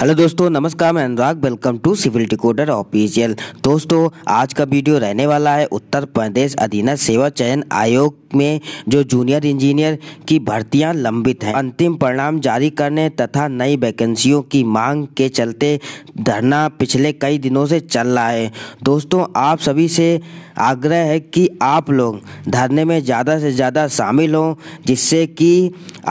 hello दोस्तों नमस्कार मैं Anurag welcome to civil decoder official दोस्तों आज का वीडियो रहने वाला है उत्तर प्रदेश अधीन सेवा चयन आयोग में जो जूनियर इंजीनियर की भर्तियां लंबित हैं अंतिम परिणाम जारी करने तथा नई वैकेंसियों की मांग के चलते धरना पिछले कई दिनों से चल रहा है दोस्तों आप सभी से आग्रह है कि आप लोग धरने में ज़्यादा से ज़्यादा शामिल हों जिससे कि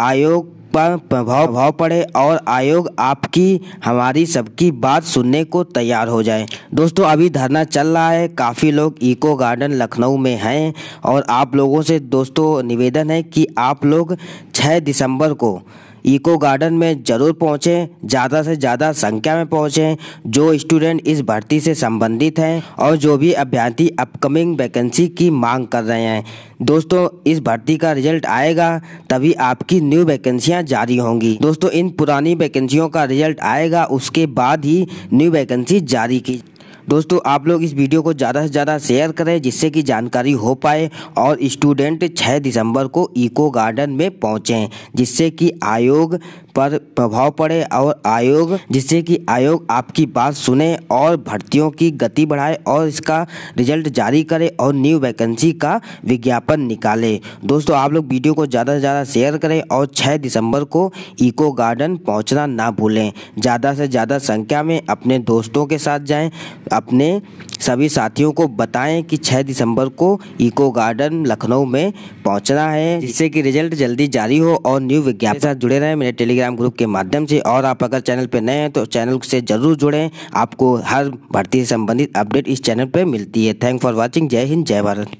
आयोग पर प्रभाव भाव पड़े और आयोग आपकी हमारी सबकी बात सुनने को तैयार हो जाए दोस्तों अभी धरना चल रहा है काफ़ी लोग इको गार्डन लखनऊ में हैं और आप लोगों से दोस्तों निवेदन है कि आप लोग 6 दिसंबर को इको गार्डन में ज़रूर पहुँचें ज़्यादा से ज़्यादा संख्या में पहुँचें जो स्टूडेंट इस भर्ती से संबंधित हैं और जो भी अभ्यर्थी अपकमिंग वैकेंसी की मांग कर रहे हैं दोस्तों इस भर्ती का रिजल्ट आएगा तभी आपकी न्यू वैकेंसियां जारी होंगी दोस्तों इन पुरानी वैकेंसियों का रिजल्ट आएगा उसके बाद ही न्यू वैकेंसी जारी की दोस्तों आप लोग इस वीडियो को ज़्यादा से ज़्यादा शेयर करें जिससे कि जानकारी हो पाए और स्टूडेंट 6 दिसंबर को इको गार्डन में पहुँचें जिससे कि आयोग पर प्रभाव पड़े और आयोग जिससे कि आयोग आपकी बात सुने और भर्तियों की गति बढ़ाए और इसका रिजल्ट जारी करे और न्यू वैकेंसी का विज्ञापन निकाले दोस्तों आप लोग वीडियो को ज़्यादा से ज़्यादा शेयर करें और 6 दिसंबर को इको गार्डन पहुंचना ना भूलें ज़्यादा से ज़्यादा संख्या में अपने दोस्तों के साथ जाएं अपने सभी साथियों को बताएं कि 6 दिसंबर को इको गार्डन लखनऊ में पहुंचना है जिससे कि रिजल्ट जल्दी जारी हो और न्यू विज्ञापन साथ जुड़े रहें मेरे टेलीग्राम टेलीग्राम ग्रुप के माध्यम से और आप अगर चैनल पर नए हैं तो चैनल से ज़रूर जुड़ें आपको हर भर्ती से संबंधित अपडेट इस चैनल पर मिलती है थैंक फॉर वॉचिंग जय हिंद जय भारत